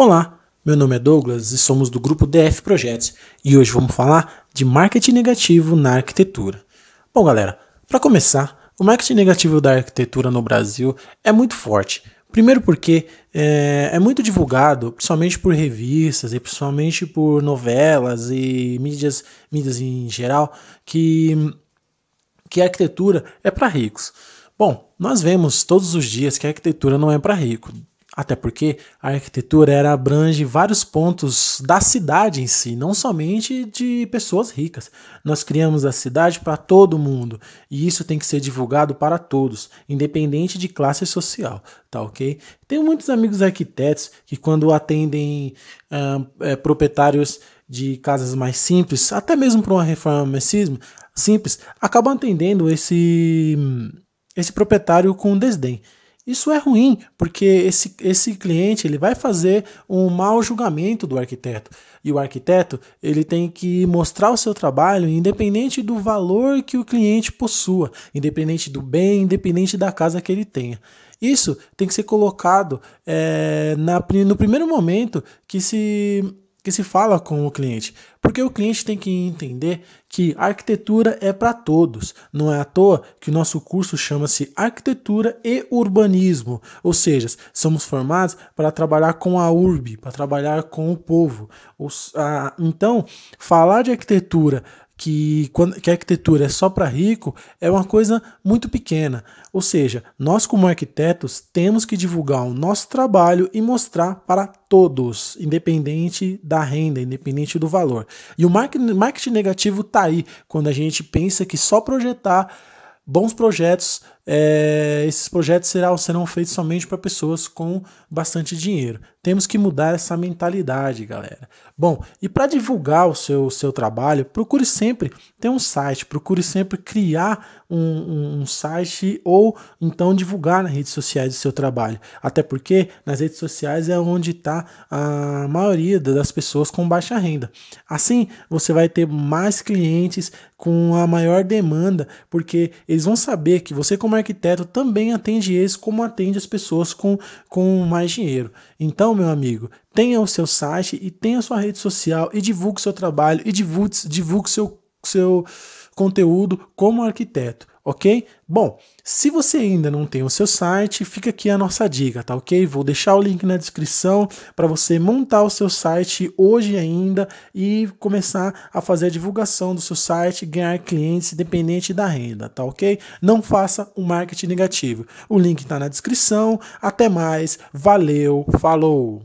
Olá, meu nome é Douglas e somos do grupo DF Projetos e hoje vamos falar de marketing negativo na arquitetura. Bom, galera, para começar, o marketing negativo da arquitetura no Brasil é muito forte. Primeiro porque é, é, muito divulgado, principalmente por revistas e principalmente por novelas e mídias, mídias em geral, que, que a arquitetura é para ricos. Bom, nós vemos todos os dias que a arquitetura não é para rico. Até porque a arquitetura era, abrange vários pontos da cidade em si, não somente de pessoas ricas. Nós criamos a cidade para todo mundo e isso tem que ser divulgado para todos, independente de classe social, tá ok? Tenho muitos amigos arquitetos que, quando atendem é, proprietários de casas mais simples, até mesmo para uma reforma mais simples, acabam atendendo esse, esse proprietário com desdém. Isso é ruim, porque esse, esse cliente ele vai fazer um mau julgamento do arquiteto. E o arquiteto ele tem que mostrar o seu trabalho independente do valor que o cliente possua, independente do bem, independente da casa que ele tenha. Isso tem que ser colocado é, na, no primeiro momento que se que se fala com o cliente, porque o cliente tem que entender que arquitetura é para todos. Não é à toa que o nosso curso chama-se Arquitetura e Urbanismo, ou seja, somos formados para trabalhar com a urbe, para trabalhar com o povo. Ah, então, falar de arquitetura que, que a arquitetura é só para rico é uma coisa muito pequena. Ou seja, nós, como arquitetos, temos que divulgar o nosso trabalho e mostrar para todos, independente da renda, independente do valor. E o marketing negativo está aí, quando a gente pensa que só projetar bons projetos é, esses projetos serão, serão feitos somente para pessoas com bastante dinheiro. Temos que mudar essa mentalidade, galera. Bom, e para divulgar o seu, seu trabalho, procure sempre ter um site, procure sempre criar um, um, um site ou então divulgar nas redes sociais o seu trabalho. Até porque nas redes sociais é onde está a maioria das pessoas com baixa renda. Assim, você vai ter mais clientes com a maior demanda, porque eles vão saber que você, como arquiteto também atende eles como atende as pessoas com, com mais dinheiro. Então, meu amigo, tenha o seu site e tenha a sua rede social e divulgue seu trabalho e divulgue, divulgue seu, seu conteúdo como arquiteto ok? Bom, se você ainda não tem o seu site, fica aqui a nossa dica, tá ok? Vou deixar o link na descrição para você montar o seu site hoje ainda e começar a fazer a divulgação do seu site, ganhar clientes independente da renda, tá ok? Não faça um marketing negativo. O link está na descrição. Até mais, valeu, falou!